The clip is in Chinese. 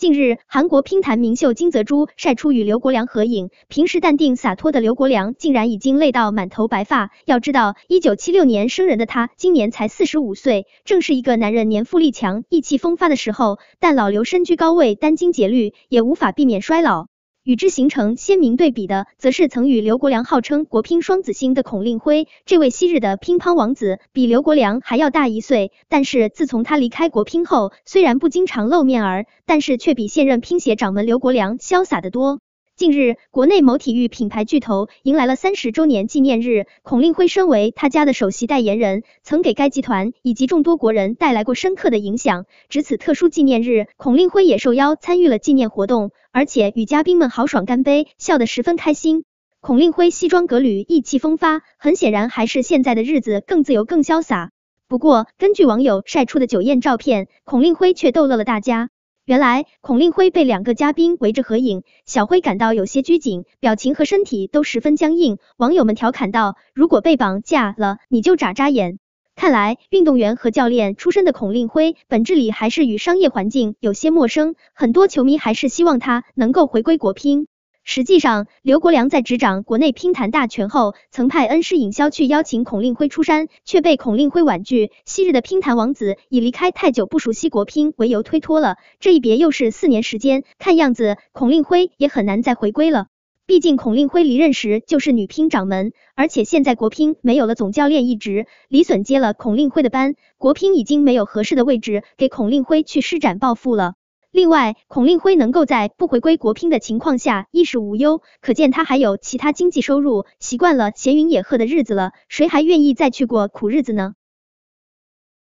近日，韩国乒坛名秀金泽洙晒出与刘国梁合影。平时淡定洒脱的刘国梁，竟然已经累到满头白发。要知道，一九七六年生人的他，今年才四十五岁，正是一个男人年富力强、意气风发的时候。但老刘身居高位，殚精竭虑，也无法避免衰老。与之形成鲜明对比的，则是曾与刘国梁号称国乒双子星的孔令辉。这位昔日的乒乓王子，比刘国梁还要大一岁。但是自从他离开国乒后，虽然不经常露面儿，但是却比现任乒协掌门刘国梁潇洒的多。近日，国内某体育品牌巨头迎来了三十周年纪念日。孔令辉身为他家的首席代言人，曾给该集团以及众多国人带来过深刻的影响。值此特殊纪念日，孔令辉也受邀参与了纪念活动，而且与嘉宾们豪爽干杯，笑得十分开心。孔令辉西装革履，意气风发，很显然还是现在的日子更自由、更潇洒。不过，根据网友晒出的酒宴照片，孔令辉却逗乐了大家。原来孔令辉被两个嘉宾围着合影，小辉感到有些拘谨，表情和身体都十分僵硬。网友们调侃道：“如果被绑架了，你就眨眨眼。”看来，运动员和教练出身的孔令辉，本质里还是与商业环境有些陌生。很多球迷还是希望他能够回归国乒。实际上，刘国梁在执掌国内乒坛大权后，曾派恩师尹霄去邀请孔令辉出山，却被孔令辉婉拒。昔日的乒坛王子以离开太久不熟悉国乒为由推脱了。这一别又是四年时间，看样子孔令辉也很难再回归了。毕竟孔令辉离任时就是女乒掌门，而且现在国乒没有了总教练一职，李隼接了孔令辉的班，国乒已经没有合适的位置给孔令辉去施展抱负了。另外，孔令辉能够在不回归国乒的情况下衣食无忧，可见他还有其他经济收入，习惯了闲云野鹤的日子了。谁还愿意再去过苦日子呢？